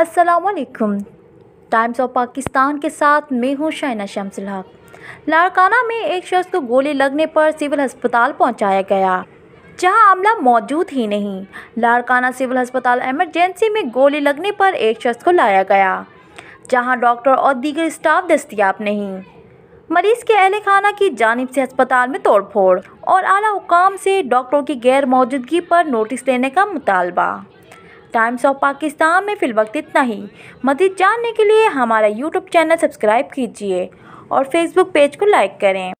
असलकुम times of Pakistan के साथ मैं हूँ शाइना शमसल हक लाड़काना में एक शख्स को गोली लगने पर सिविल अस्पताल पहुँचाया गया जहां अमला मौजूद ही नहीं लाड़काना सिविल अस्पताल एमरजेंसी में गोली लगने पर एक शख्स को लाया गया जहां डॉक्टर और दीगर स्टाफ दस्तियाब नहीं मरीज़ के अहल खाना की जानब से अस्पताल में तोड़ फोड़ और आला हुकाम से डॉक्टरों की गैर मौजूदगी पर नोटिस देने का मुतालबा टाइम्स ऑफ पाकिस्तान में फ़िल वक्त इतना ही मज़ीद जानने के लिए हमारा यूट्यूब चैनल सब्सक्राइब कीजिए और फेसबुक पेज को लाइक करें